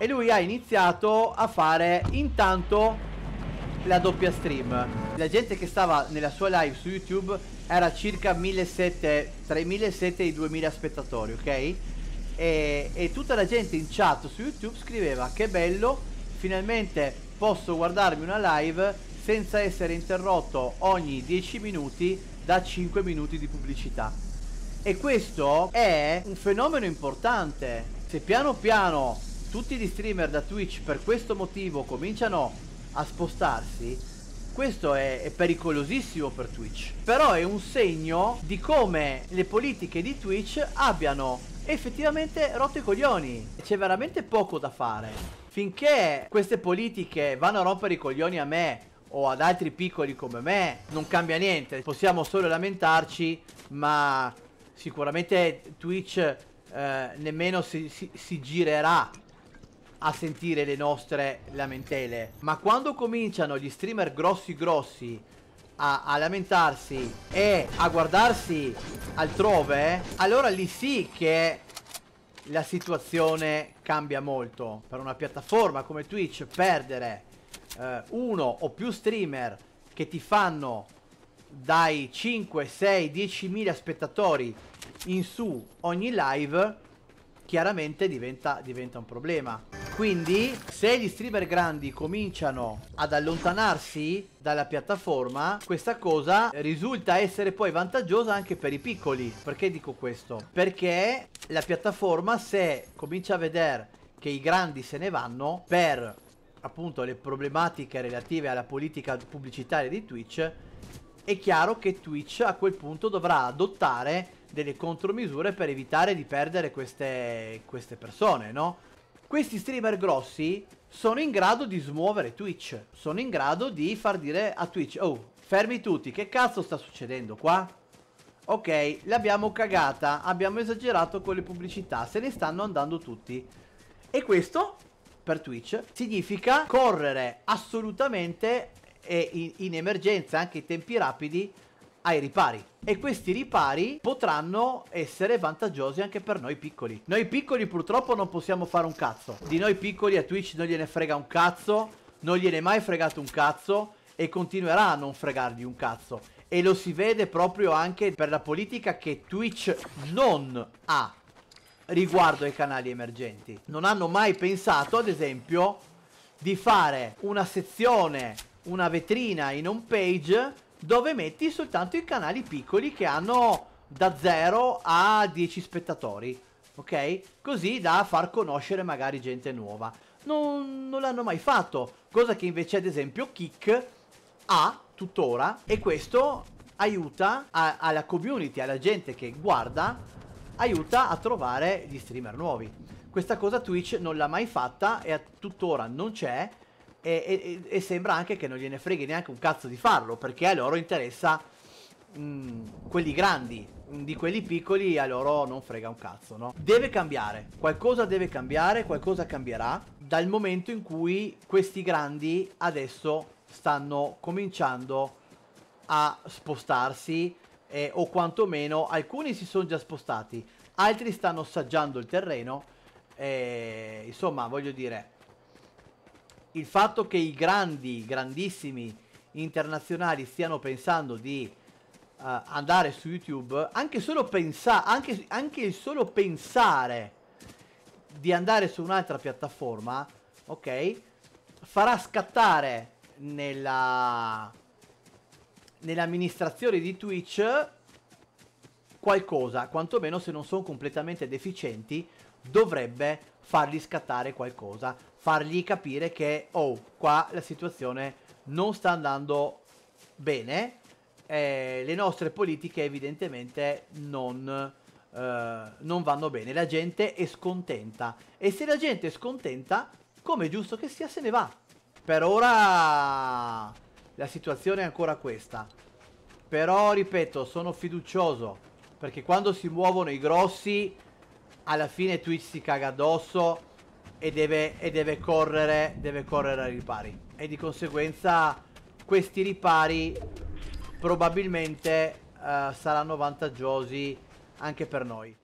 E lui ha iniziato a fare intanto la doppia stream. La gente che stava nella sua live su YouTube era circa 1700, tra i 1700 e i 2000 spettatori, ok? E, e tutta la gente in chat su YouTube scriveva che bello, finalmente posso guardarmi una live senza essere interrotto ogni 10 minuti da 5 minuti di pubblicità. E questo è un fenomeno importante. Se piano piano tutti gli streamer da Twitch per questo motivo cominciano a spostarsi, questo è, è, pericolosissimo per Twitch. Però è un segno di come le politiche di Twitch abbiano effettivamente rotto i coglioni. C'è veramente poco da fare. Finché queste politiche vanno a rompere i coglioni a me o ad altri piccoli come me, non cambia niente. Possiamo solo lamentarci, ma sicuramente Twitch eh, nemmeno si, si, si girerà a sentire le nostre lamentele. Ma quando cominciano gli streamer grossi grossi a, a, lamentarsi e a guardarsi altrove, allora lì sì che la situazione cambia molto. Per una piattaforma come Twitch perdere eh, uno o più streamer che ti fanno dai 5, 6, 10 mila spettatori in su ogni live chiaramente diventa, diventa un problema. Quindi se gli streamer grandi cominciano ad allontanarsi dalla piattaforma, questa cosa risulta essere poi vantaggiosa anche per i piccoli. Perché dico questo? Perché la piattaforma se comincia a vedere che i grandi se ne vanno per appunto le problematiche relative alla politica pubblicitaria di Twitch, è chiaro che Twitch a quel punto dovrà adottare delle contromisure per evitare di perdere queste, queste persone, no? Questi streamer grossi sono in grado di smuovere Twitch, sono in grado di far dire a Twitch, oh, fermi tutti, che cazzo sta succedendo qua? Ok, l'abbiamo cagata, abbiamo esagerato con le pubblicità, se ne stanno andando tutti. E questo, per Twitch, significa correre assolutamente e eh, in, in emergenza, anche in tempi rapidi, ai ripari e questi ripari potranno essere vantaggiosi anche per noi piccoli. Noi piccoli purtroppo non possiamo fare un cazzo. Di noi piccoli a Twitch non gliene frega un cazzo, non gliene mai fregato un cazzo e continuerà a non fregargli un cazzo. E lo si vede proprio anche per la politica che Twitch non ha riguardo ai canali emergenti. Non hanno mai pensato, ad esempio, di fare una sezione, una vetrina in home page dove metti soltanto i canali piccoli che hanno da 0 a 10 spettatori, ok? Così da far conoscere magari gente nuova. Non, non l'hanno mai fatto, cosa che invece ad esempio Kick ha tuttora e questo aiuta a, alla community, alla gente che guarda, aiuta a trovare gli streamer nuovi. Questa cosa Twitch non l'ha mai fatta e tuttora non c'è e, e, e, sembra anche che non gliene freghi neanche un cazzo di farlo, perché a loro interessa mh, quelli grandi, di quelli piccoli a loro non frega un cazzo, no? Deve cambiare, qualcosa deve cambiare, qualcosa cambierà dal momento in cui questi grandi adesso stanno cominciando a spostarsi eh, o quantomeno alcuni si sono già spostati, altri stanno assaggiando il terreno, eh, insomma voglio dire il fatto che i grandi, grandissimi internazionali stiano pensando di uh, andare su YouTube, anche, solo pensa- anche, anche il solo pensare di andare su un'altra piattaforma, ok, farà scattare nella nell'amministrazione di Twitch qualcosa, quantomeno se non sono completamente deficienti, dovrebbe fargli scattare qualcosa, fargli capire che, oh, qua la situazione non sta andando bene, eh, le nostre politiche evidentemente non, eh, non vanno bene, la gente è scontenta e se la gente è scontenta, come è giusto che sia, se ne va. Per ora la situazione è ancora questa, però ripeto, sono fiducioso perché quando si muovono i grossi alla fine Twitch si caga addosso e deve, e deve correre, deve correre ai ripari. E di conseguenza questi ripari probabilmente uh, saranno vantaggiosi anche per noi.